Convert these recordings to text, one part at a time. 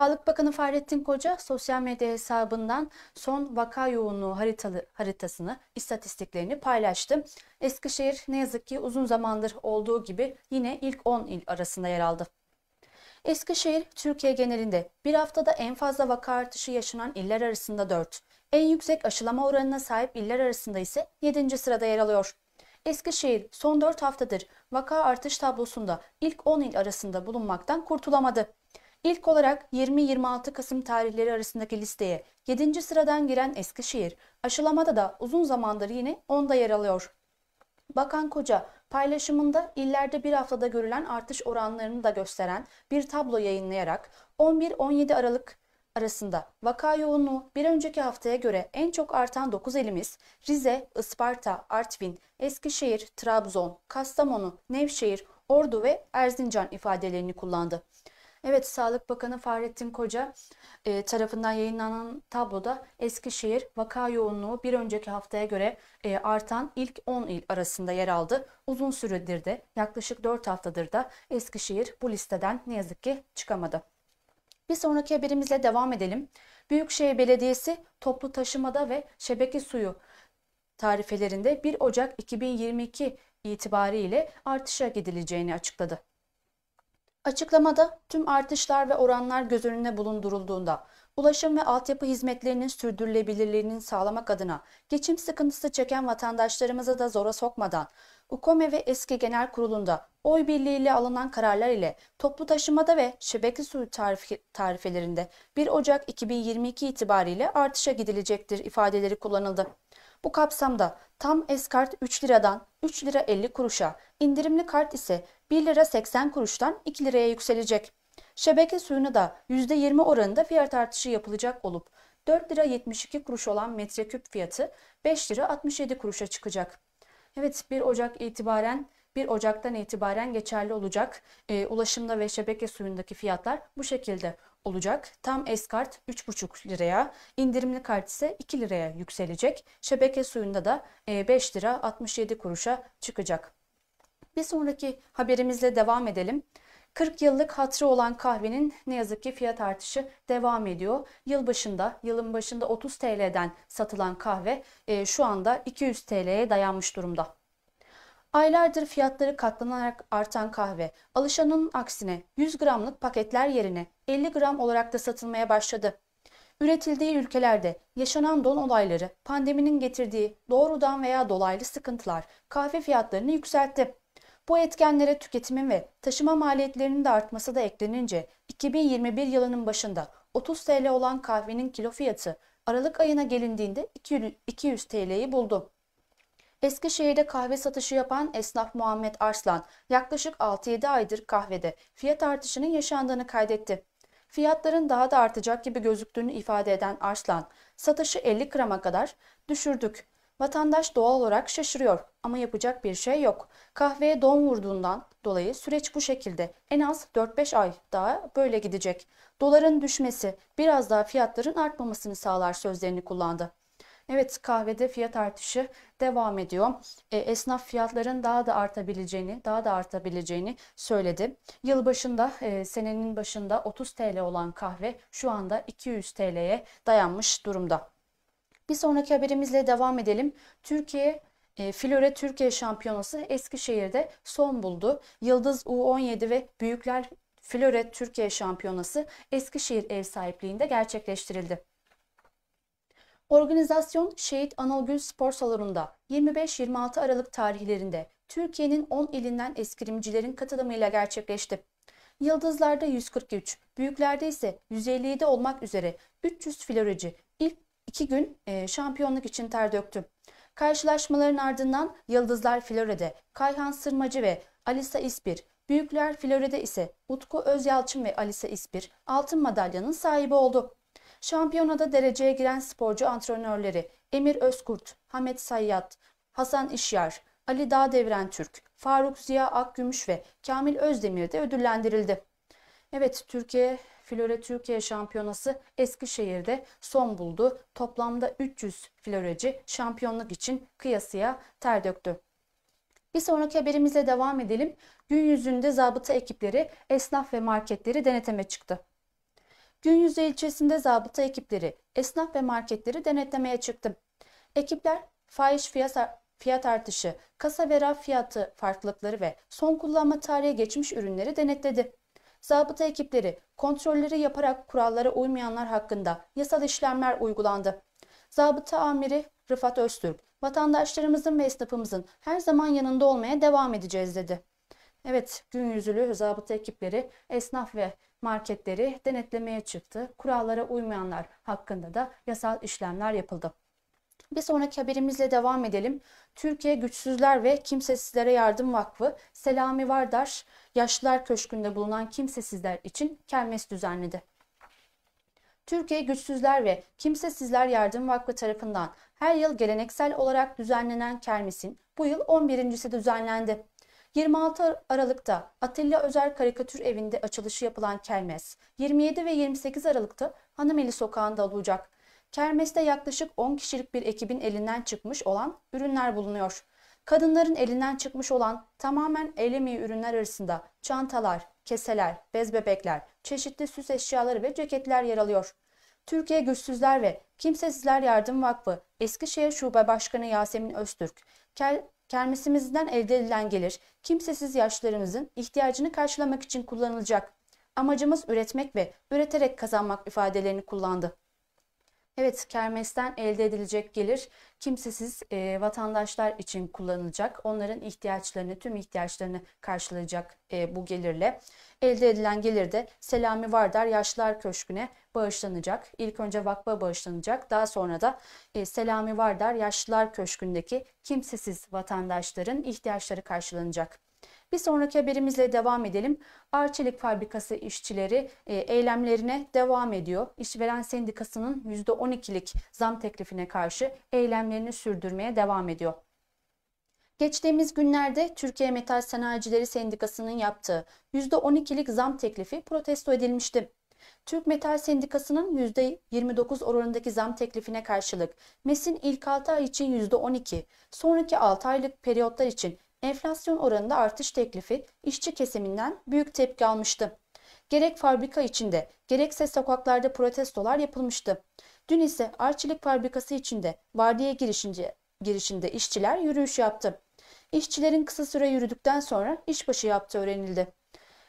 Sağlık Bakanı Fahrettin Koca sosyal medya hesabından son vaka yoğunluğu haritalı, haritasını, istatistiklerini paylaştı. Eskişehir ne yazık ki uzun zamandır olduğu gibi yine ilk 10 il arasında yer aldı. Eskişehir, Türkiye genelinde bir haftada en fazla vaka artışı yaşanan iller arasında 4. En yüksek aşılama oranına sahip iller arasında ise 7. sırada yer alıyor. Eskişehir son 4 haftadır vaka artış tablosunda ilk 10 il arasında bulunmaktan kurtulamadı. İlk olarak 20-26 Kasım tarihleri arasındaki listeye 7. sıradan giren Eskişehir, aşılamada da uzun zamandır yine 10'da yer alıyor. Bakan Koca paylaşımında illerde bir haftada görülen artış oranlarını da gösteren bir tablo yayınlayarak 11-17 Aralık arasında vaka yoğunluğu bir önceki haftaya göre en çok artan 9 elimiz Rize, Isparta, Artvin, Eskişehir, Trabzon, Kastamonu, Nevşehir, Ordu ve Erzincan ifadelerini kullandı. Evet Sağlık Bakanı Fahrettin Koca e, tarafından yayınlanan tabloda Eskişehir vaka yoğunluğu bir önceki haftaya göre e, artan ilk 10 il arasında yer aldı. Uzun süredir de yaklaşık 4 haftadır da Eskişehir bu listeden ne yazık ki çıkamadı. Bir sonraki haberimizle devam edelim. Büyükşehir Belediyesi toplu taşımada ve şebeke suyu tarifelerinde 1 Ocak 2022 itibariyle artışa gidileceğini açıkladı. Açıklamada tüm artışlar ve oranlar göz önüne bulundurulduğunda ulaşım ve altyapı hizmetlerinin sürdürülebilirliğinin sağlamak adına geçim sıkıntısı çeken vatandaşlarımızı da zora sokmadan UKOME ve eski genel kurulunda oy birliğiyle alınan kararlar ile toplu taşımada ve şebeke suyu tarif tarifelerinde 1 Ocak 2022 itibariyle artışa gidilecektir ifadeleri kullanıldı. Bu kapsamda tam S kart 3 liradan 3 lira 50 kuruşa, indirimli kart ise 1 lira 80 kuruştan 2 liraya yükselecek. Şebeke suyuna da %20 oranında fiyat artışı yapılacak olup 4 lira 72 kuruş olan metreküp fiyatı 5 lira 67 kuruşa çıkacak. Evet 1 Ocak itibaren 1 Ocak'tan itibaren geçerli olacak. E, ulaşımda ve şebeke suyundaki fiyatlar bu şekilde olacak. Tam S kart 3,5 liraya, indirimli kart ise 2 liraya yükselecek. Şebeke suyunda da 5 e, lira 67 kuruşa çıkacak. Bir sonraki haberimizle devam edelim. 40 yıllık hatırı olan kahvenin ne yazık ki fiyat artışı devam ediyor. Yıl başında, yılın başında 30 TL'den satılan kahve e, şu anda 200 TL'ye dayanmış durumda. Aylardır fiyatları katlanarak artan kahve, alışanın aksine 100 gramlık paketler yerine 50 gram olarak da satılmaya başladı. Üretildiği ülkelerde yaşanan don olayları, pandeminin getirdiği doğrudan veya dolaylı sıkıntılar kahve fiyatlarını yükseltti. Bu etkenlere tüketimin ve taşıma maliyetlerinin de artması da eklenince 2021 yılının başında 30 TL olan kahvenin kilo fiyatı Aralık ayına gelindiğinde 200 TL'yi buldu. Eskişehir'de kahve satışı yapan esnaf Muhammed Arslan yaklaşık 6-7 aydır kahvede fiyat artışının yaşandığını kaydetti. Fiyatların daha da artacak gibi gözüktüğünü ifade eden Arslan, satışı 50 grama kadar düşürdük. Vatandaş doğal olarak şaşırıyor ama yapacak bir şey yok. Kahveye don vurduğundan dolayı süreç bu şekilde. En az 4-5 ay daha böyle gidecek. Doların düşmesi biraz daha fiyatların artmamasını sağlar sözlerini kullandı. Evet kahvede fiyat artışı devam ediyor. E, esnaf fiyatların daha da artabileceğini, daha da artabileceğini söyledi. Yıl başında, e, senenin başında 30 TL olan kahve şu anda 200 TL'ye dayanmış durumda. Bir sonraki haberimizle devam edelim. Türkiye e, Flöre Türkiye Şampiyonası Eskişehir'de son buldu. Yıldız U17 ve Büyükler Flöre Türkiye Şampiyonası Eskişehir ev sahipliğinde gerçekleştirildi. Organizasyon Şehit Anıl Spor Salonu'nda 25-26 Aralık tarihlerinde Türkiye'nin 10 ilinden eskrimcilerin katılımıyla gerçekleşti. Yıldızlarda 143, büyüklerde ise 157 olmak üzere 300 filoreci ilk iki gün e, şampiyonluk için ter döktü. Karşılaşmaların ardından Yıldızlar Flore'de Kayhan Sırmacı ve Alisa İspir, Büyükler Flore'de ise Utku Özyalçın ve Alisa İspir altın madalyanın sahibi oldu. Şampiyonada dereceye giren sporcu antrenörleri Emir Özkurt, Hamet Sayyat, Hasan İşyar, Ali Dağdevren Türk, Faruk Ziya Akgümüş ve Kamil Özdemir de ödüllendirildi. Evet Türkiye Flöre Türkiye Şampiyonası Eskişehir'de son buldu. Toplamda 300 flöreci şampiyonluk için kıyasıya ter döktü. Bir sonraki haberimize devam edelim. Gün yüzünde zabıta ekipleri esnaf ve marketleri deneteme çıktı. Günyüzü ilçesinde zabıta ekipleri esnaf ve marketleri denetlemeye çıktı. Ekipler fahiş fiyat, fiyat artışı, kasa ve raf fiyatı farklılıkları ve son kullanma tarihi geçmiş ürünleri denetledi. Zabıta ekipleri kontrolleri yaparak kurallara uymayanlar hakkında yasal işlemler uygulandı. Zabıta amiri Rıfat Öztürk, vatandaşlarımızın ve esnafımızın her zaman yanında olmaya devam edeceğiz dedi. Evet, gün yüzlü zabıta ekipleri esnaf ve marketleri denetlemeye çıktı. Kurallara uymayanlar hakkında da yasal işlemler yapıldı. Bir sonraki haberimizle devam edelim. Türkiye Güçsüzler ve Kimsesizlere Yardım Vakfı Selami Vardar Yaşlılar Köşkü'nde bulunan kimsesizler için kermes düzenledi. Türkiye Güçsüzler ve Kimsesizler Yardım Vakfı tarafından her yıl geleneksel olarak düzenlenen kermesin bu yıl 11.si düzenlendi. 26 Aralık'ta Atilla Özel Karikatür Evi'nde açılışı yapılan kermes, 27 ve 28 Aralık'ta Hanımeli Sokağı'nda olacak. Kermeste yaklaşık 10 kişilik bir ekibin elinden çıkmış olan ürünler bulunuyor. Kadınların elinden çıkmış olan tamamen el ürünler arasında çantalar, keseler, bez bebekler, çeşitli süs eşyaları ve ceketler yer alıyor. Türkiye Güçsüzler ve Kimsesizler Yardım Vakfı Eskişehir Şube Başkanı Yasemin Öztürk, ker Kermesimizden elde edilen gelir, kimsesiz yaşlarımızın ihtiyacını karşılamak için kullanılacak. Amacımız üretmek ve üreterek kazanmak ifadelerini kullandı. Evet, kermesten elde edilecek gelir kimsesiz e, vatandaşlar için kullanılacak. Onların ihtiyaçlarını, tüm ihtiyaçlarını karşılayacak e, bu gelirle. Elde edilen gelir de Selami Vardar Yaşlar Köşkü'ne bağışlanacak. İlk önce vakfa bağışlanacak. Daha sonra da e, Selami Vardar Yaşlılar Köşkü'ndeki kimsesiz vatandaşların ihtiyaçları karşılanacak. Bir sonraki haberimizle devam edelim. Arçelik fabrikası işçileri e, eylemlerine devam ediyor. İşveren sendikasının %12'lik zam teklifine karşı eylemlerini sürdürmeye devam ediyor. Geçtiğimiz günlerde Türkiye Metal Sanayicileri Sendikası'nın yaptığı %12'lik zam teklifi protesto edilmişti. Türk Metal Sendikası'nın %29 oranındaki zam teklifine karşılık MES'in ilk 6 ay için %12, sonraki 6 aylık periyotlar için enflasyon oranında artış teklifi işçi kesiminden büyük tepki almıştı. Gerek fabrika içinde gerekse sokaklarda protestolar yapılmıştı. Dün ise Arçelik fabrikası içinde vardiya girişince, girişinde işçiler yürüyüş yaptı. İşçilerin kısa süre yürüdükten sonra işbaşı yaptığı öğrenildi.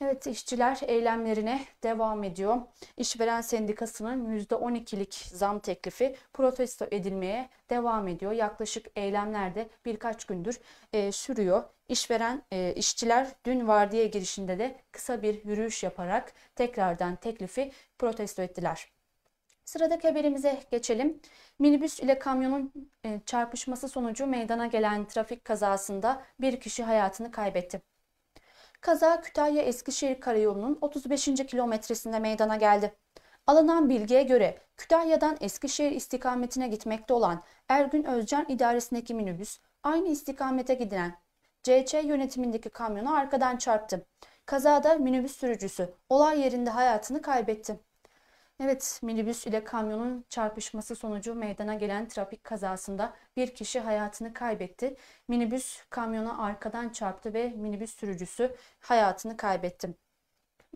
Evet işçiler eylemlerine devam ediyor. İşveren sendikasının %12'lik zam teklifi protesto edilmeye devam ediyor. Yaklaşık eylemlerde birkaç gündür e, sürüyor. İşveren e, işçiler dün vardiya girişinde de kısa bir yürüyüş yaparak tekrardan teklifi protesto ettiler. Sıradaki haberimize geçelim. Minibüs ile kamyonun e, çarpışması sonucu meydana gelen trafik kazasında bir kişi hayatını kaybetti. Kaza Kütahya-Eskişehir Karayolu'nun 35. kilometresinde meydana geldi. Alınan bilgiye göre Kütahya'dan Eskişehir istikametine gitmekte olan Ergün Özcan idaresindeki minibüs aynı istikamete giden CÇ yönetimindeki kamyona arkadan çarptı. Kazada minibüs sürücüsü olay yerinde hayatını kaybetti. Evet, minibüs ile kamyonun çarpışması sonucu meydana gelen trafik kazasında bir kişi hayatını kaybetti. Minibüs kamyona arkadan çarptı ve minibüs sürücüsü hayatını kaybetti.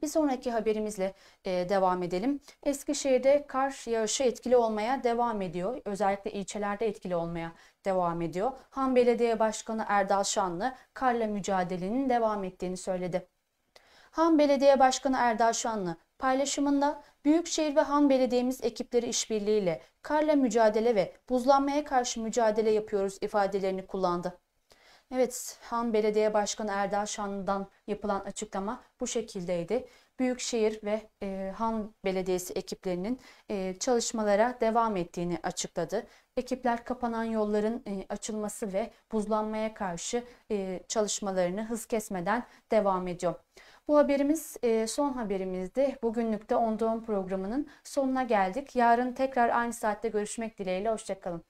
Bir sonraki haberimizle e, devam edelim. Eskişehir'de kar yağışı etkili olmaya devam ediyor. Özellikle ilçelerde etkili olmaya devam ediyor. Han Belediye Başkanı Erdal Şanlı karla mücadelenin devam ettiğini söyledi. Han Belediye Başkanı Erdal Şanlı Paylaşımında Büyükşehir ve Han Belediyemiz ekipleri işbirliğiyle karla mücadele ve buzlanmaya karşı mücadele yapıyoruz ifadelerini kullandı. Evet, Han Belediye Başkanı Erdal Şanlı'dan yapılan açıklama bu şekildeydi. Büyükşehir ve e, Han Belediyesi ekiplerinin e, çalışmalara devam ettiğini açıkladı. Ekipler kapanan yolların e, açılması ve buzlanmaya karşı e, çalışmalarını hız kesmeden devam ediyor. Bu haberimiz e, son haberimizdi. Bugünlük de programının sonuna geldik. Yarın tekrar aynı saatte görüşmek dileğiyle. Hoşçakalın.